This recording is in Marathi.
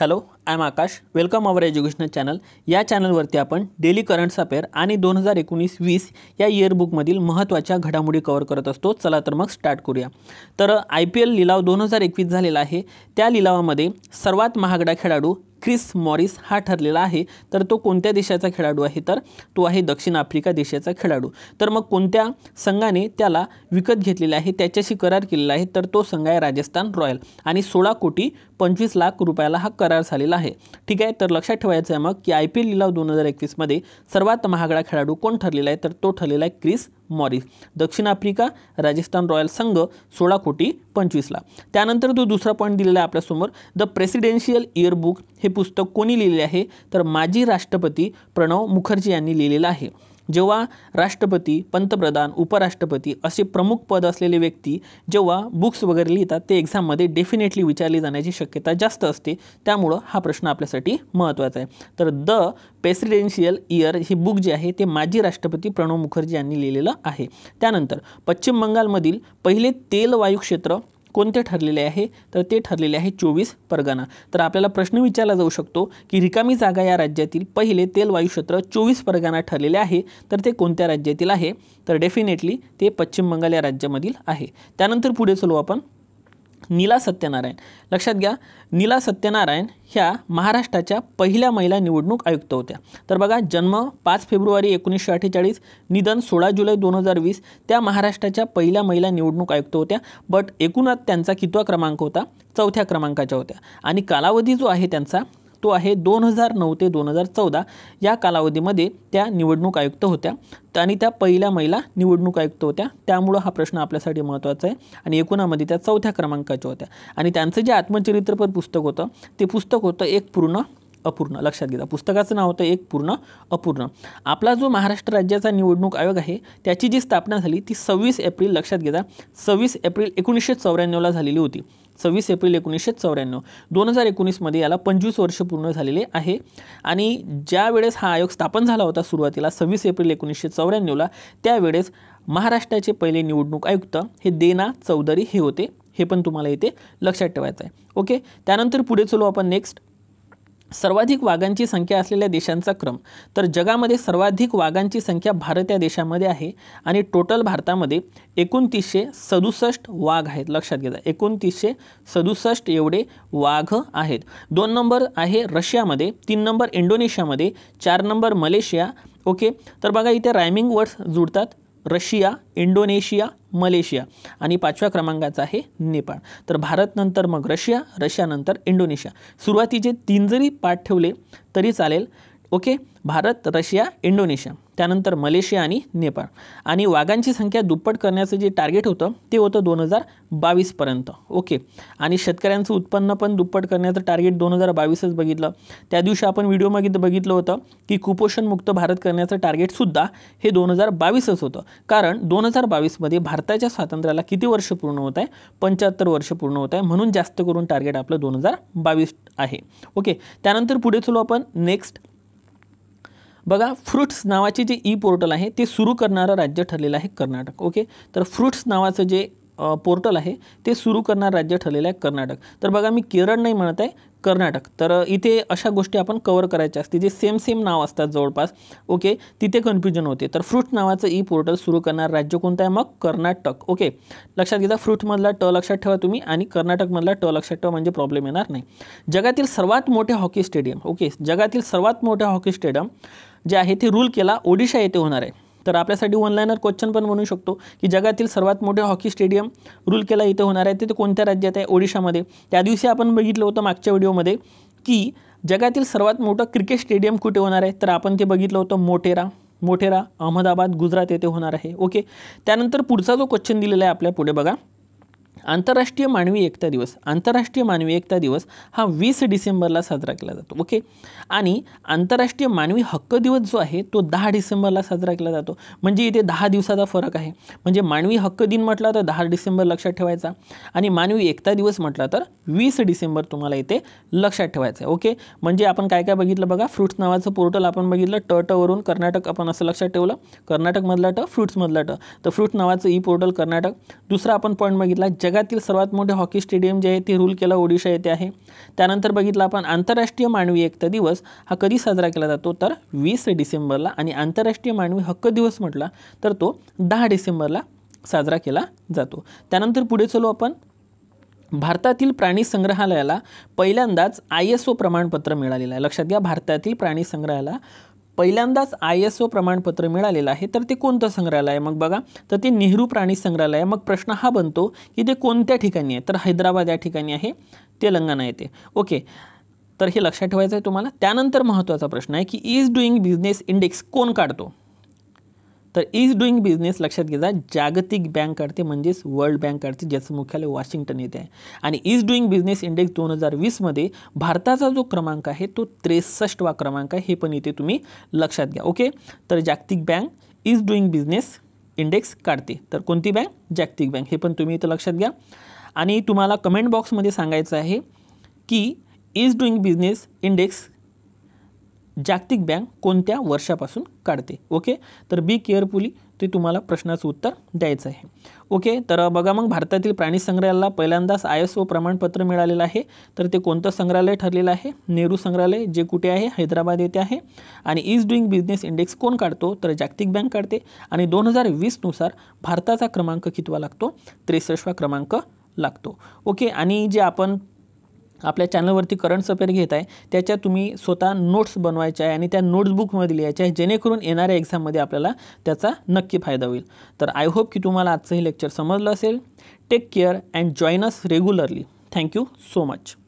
hello I am Akash welcome our educational channel या चॅनलवरती आपण डेली करंट्स अफेअर आणि दोन हजार एकोणीस वीस या इयरबुकमधील महत्त्वाच्या घडामोडी कवर करत असतो चला तर मग स्टार्ट करूया तर आय पी एल लिलाव दोन हजार एकवीस झालेला आहे त्या लिलावामध्ये सर्वात महागडा खेळाडू क्रिस मॉरिस हा ठरलेला आहे तर तो कोणत्या देशाचा खेळाडू आहे तर तो आहे दक्षिण आफ्रिका देशाचा खेळाडू तर मग कोणत्या संघाने त्याला विकत घेतलेला आहे त्याच्याशी करार केलेला आहे तर तो संघ आहे राजस्थान रॉयल आणि सोळा कोटी पंचवीस लाख रुपयाला हा करार झालेला आहे ठीक आहे तर लक्षात ठेवायचं आहे मग की आय पी एल लिलाव दोन हजार एकवीसमध्ये सर्वात महागडा खेळाडू कोण ठरलेला आहे तर तो ठरलेला आहे क्रिस मॉरिस दक्षिण आफ्रिका राजस्थान रॉयल संघ सोळा कोटी पंचवीसला त्यानंतर तो दुसरा पॉईंट दिलेला आहे आपल्यासमोर द प्रेसिडेन्शियल इयरबुक हे पुस्तक कोणी लिहिले आहे तर माजी राष्ट्रपती प्रणव मुखर्जी यांनी लिहिलेलं आहे जेव्हा राष्ट्रपती पंतप्रधान उपराष्ट्रपती असे प्रमुख पद असलेले व्यक्ती जेव्हा बुक्स वगैरे लिहितात ते एक्झाममध्ये डेफिनेटली विचारली जाण्याची शक्यता जास्त असते त्यामुळं हा प्रश्न आपल्यासाठी महत्त्वाचा आहे तर द प्रेसिडेन्शियल इयर ही बुक जी आहे ते माजी राष्ट्रपती प्रणव मुखर्जी यांनी लिहिलेलं आहे त्यानंतर पश्चिम बंगालमधील पहिले वायू क्षेत्र कोणते ठरलेले आहे तर ते ठरलेले आहे चोवीस परगणा तर आपल्याला प्रश्न विचारला जाऊ शकतो की रिकामी जागा या राज्यातील पहिले तेलवायू क्षेत्र चोवीस परगणा ठरलेले आहे तर ते कोणत्या राज्यातील आहे तर डेफिनेटली ते पश्चिम बंगाल या राज्यामधील आहे त्यानंतर पुढे चलू आपण नीला सत्यनारायण लक्षात घ्या नीला सत्यनारायण ह्या महाराष्ट्राच्या पहिल्या महिला निवडणूक आयुक्त होत्या तर बघा जन्म पाच फेब्रुवारी एकोणीसशे अठ्ठेचाळीस निधन सोळा जुलै दोन हजार वीस त्या महाराष्ट्राच्या पहिल्या महिला निवडणूक आयुक्त होत्या बट एकूणच त्यांचा कितवा क्रमांक होता चौथ्या क्रमांकाच्या होत्या आणि कालावधी जो आहे त्यांचा तो आहे दोन हजार नऊ ते दोन हजार चौदा या कालावधीमध्ये त्या निवडणूक आयुक्त होत्या आणि त्या पहिल्या महिला निवडणूक आयुक्त होत्या त्यामुळं हा प्रश्न आपल्यासाठी महत्त्वाचा आहे आणि एकूणामध्ये त्या चौथ्या क्रमांकाच्या होत्या आणि त्यांचं जे आत्मचरित्रपर पुस्तक होतं ते पुस्तक होतं एक पूर्ण अपूर्ण लक्षात घेता पुस्तकाचं नाव होतं एक पूर्ण अपूर्ण आपला जो महाराष्ट्र राज्याचा निवडणूक आयोग आहे त्याची जी स्थापना झाली ती सव्वीस एप्रिल लक्षात घेता सव्वीस एप्रिल एकोणीसशे चौऱ्याण्णवला झालेली होती सव्वीस एप्रिल एकोणीसशे चौऱ्याण्णव दोन हजार एकोणीसमध्ये याला पंचवीस वर्ष पूर्ण झालेले आहे आणि ज्या वेळेस हा आयोग स्थापन झाला होता सुरुवातीला सव्वीस एप्रिल एकोणीसशे चौऱ्याण्णवला त्यावेळेस महाराष्ट्राचे पहिले निवडणूक आयुक्त हे देना चौधरी हे होते हे पण तुम्हाला इथे लक्षात ठेवायचं आहे ओके त्यानंतर पुढे चलू आपण नेक्स्ट सर्वाधिक वाघांची संख्या असलेल्या देशांचा क्रम तर जगामध्ये सर्वाधिक वाघांची संख्या भारत या देशामध्ये आहे आणि टोटल भारतामध्ये एकोणतीसशे सदुसष्ट वाघ आहेत लक्षात घ्या एकोणतीसशे सदुसष्ट एवढे वाघ आहेत दोन नंबर आहे रशियामध्ये तीन नंबर इंडोनेशियामध्ये चार नंबर मलेशिया ओके तर बघा इथे रायमिंग वर्ड्स जुडतात रशिया इंडोनेशिया मलेशिया आणि पाचव्या क्रमांकाचा आहे नेपाळ तर भारतनंतर मग रशिया रशियानंतर इंडोनेशिया सुरुवातीचे तीन जरी पाठ ठेवले तरी चालेल ओके भारत रशिया इंडोनेशिया त्यानंतर मलेशिया आणि नेपाळ आणि वाघांची संख्या दुप्पट करण्याचं जे टार्गेट होतं ते होतं दोन हजार बावीसपर्यंत ओके आणि शेतकऱ्यांचं उत्पन्न पण दुप्पट करण्याचं टार्गेट दोन हजार बावीसच बघितलं त्या दिवशी आपण व्हिडिओ बघितलं होतं की कुपोषणमुक्त भारत करण्याचं टार्गेटसुद्धा हे दोन हजार बावीसच होतं कारण दोन हजार बावीसमध्ये भारताच्या स्वातंत्र्याला किती वर्ष पूर्ण होत आहे पंच्याहत्तर वर्ष पूर्ण होत आहे म्हणून जास्त करून टार्गेट आपलं दोन हजार बावीस आहे ओके त्यानंतर पुढे चलो आपण नेक्स्ट बघा फ्रुट्स नावाचे जे ई पोर्टल आहे ते सुरू करणारं राज्य ठरलेलं आहे कर्नाटक ओके तर फ्रुट्स नावाचं जे पोर्टल आहे ते सुरू करणारं राज्य ठरलेलं आहे कर्नाटक तर बघा मी केरळ नाही म्हणत आहे कर्नाटक तर इथे अशा गोष्टी आपण कवर करायच्या असते जे सेम सेम नाव असतात जवळपास ओके तिथे कन्फ्युजन होते तर फ्रूट नावाचं ई पोर्टल सुरू करणार राज्य कोणतं आहे मग कर्नाटक ओके लक्षात घेता फ्रूटमधला ट लक्षात ठेवा तुम्ही आणि कर्नाटकमधला ट लक्षात ठेवा म्हणजे प्रॉब्लेम येणार नाही जगातील सर्वात मोठे हॉकी स्टेडियम ओके जगातील सर्वात मोठे हॉकी स्टेडियम जे आहे ते रूल केला ओडिशा येथे होणार आहे तर आपल्यासाठी ऑनलाईनर क्वेश्चन पण म्हणू शकतो की जगातील सर्वात मोठे हॉकी स्टेडियम रूल केला इथे होणार आहे ते कोणत्या राज्यात आहे ओडिशामध्ये त्या दिवशी आपण बघितलं होतं मागच्या व्हिडिओमध्ये की जगातील सर्वात मोठं क्रिकेट स्टेडियम कुठे होणार आहे तर आपण ते बघितलं होतं मोटेरा मोटेरा अहमदाबाद गुजरात येथे होणार आहे ओके त्यानंतर पुढचा जो क्वेश्चन दिलेला आहे आपल्या पुढे बघा आंतरराष्ट्रीय मानवी एकता दिवस आंतरराष्ट्रीय मानवी एकता दिवस हा वीस डिसेंबरला साजरा केला जातो ओके आणि आंतरराष्ट्रीय मानवी हक्क दिवस जो आहे तो दहा डिसेंबरला साजरा केला जातो म्हणजे इथे दहा दिवसाचा फरक आहे म्हणजे मानवी हक्क दिन म्हटला तर दहा डिसेंबर लक्षात ठेवायचा आणि मानवी एकता दिवस म्हटला तर वीस डिसेंबर तुम्हाला इथे लक्षात ठेवायचं आहे ओके म्हणजे आपण काय काय बघितलं बघा फ्रुट्स नावाचं पोर्टल आपण बघितलं ट टवरून कर्नाटक आपण असं लक्षात ठेवलं कर्नाटकमधला ट फ्रुट्समधला ट तर फ्रुट्स नावाचं ई पोर्टल कर्नाटक दुसरा आपण पॉईंट बघितला जग जगातील सर्वात मोठे हॉकी स्टेडियम जे आहे ते रूल केला ओडिशा येथे आहे त्यानंतर बघितलं आपण आंतरराष्ट्रीय मानवी एकता दिवस हा कधी साजरा केला जातो तर वीस डिसेंबरला आणि आंतरराष्ट्रीय मानवी हक्क दिवस म्हटला तर तो दहा डिसेंबरला साजरा केला जातो त्यानंतर पुढे चलो आपण भारतातील प्राणी संग्रहालयाला पहिल्यांदाच आय एस ओ प्रमाणपत्र मिळालेलं आहे लक्षात घ्या भारतातील प्राणी संग्रहालयाला पहिल्यांदाच आय एस ओ प्रमाणपत्र मिळालेलं आहे तर ते कोणतं संग्रहालय मग बघा तर ते नेहरू प्राणी संग्रहालय मग प्रश्न हा बनतो की ते कोणत्या ठिकाणी आहे तर हैदराबाद या ठिकाणी आहे तेलंगणा येते ओके तर हे लक्षात ठेवायचं आहे तुम्हाला त्यानंतर महत्त्वाचा प्रश्न आहे की इज डुईंग बिझनेस इंडेक्स कोण काढतो तर इज डुईंग बिझनेस लक्षात घेता जागतिक बँक करते म्हणजेच वर्ल्ड बँक करते ज्याचं मुख्यालय वॉशिंग्टन येथे आहे आणि इज डुईंग बिझनेस इंडेक्स दोन हजार वीसमध्ये भारताचा जो क्रमांक आहे तो त्रेसष्टवा क्रमांक आहे हे पण इथे तुम्ही लक्षात घ्या ओके तर जागतिक bank is doing business index काढते तर कोणती बँक जागतिक बँक हे पण तुम्ही इथं लक्षात घ्या आणि तुम्हाला कमेंट बॉक्समध्ये सांगायचं आहे की इज डुईंग बिझनेस इंडेक्स जागतिक बँक कोणत्या वर्षापासून काढते ओके तर बी केअरफुली ते तुम्हाला प्रश्नाचं उत्तर द्यायचं आहे ओके तर बघा मग भारतातील प्राणी संग्रहालयाला पहिल्यांदाच आय एस ओ प्रमाणपत्र मिळालेलं आहे तर ते कोणतं संग्रहालय ठरलेलं आहे नेहरू संग्रहालय जे कुठे आहे हैदराबाद येथे आहे आणि इज डुईंग बिझनेस इंडेक्स कोण काढतो तर जागतिक बँक काढते आणि दोन हजार वीसनुसार भारताचा क्रमांक कितवा लागतो त्रेसष्टवा क्रमांक लागतो ओके आणि जे आपण आपल्या चॅनलवरती करंट अफेअर घेत आहे त्याच्या तुम्ही स्वतः नोट्स बनवायच्या आहे आणि त्या नोट्सबुकमध्ये लिहायच्या आहे जेणेकरून येणाऱ्या एक्झाममध्ये आपल्याला त्याचा नक्की फायदा होईल तर आय होप की तुम्हाला आजचं हे लेक्चर समजलं असेल take care and join us regularly thank you so much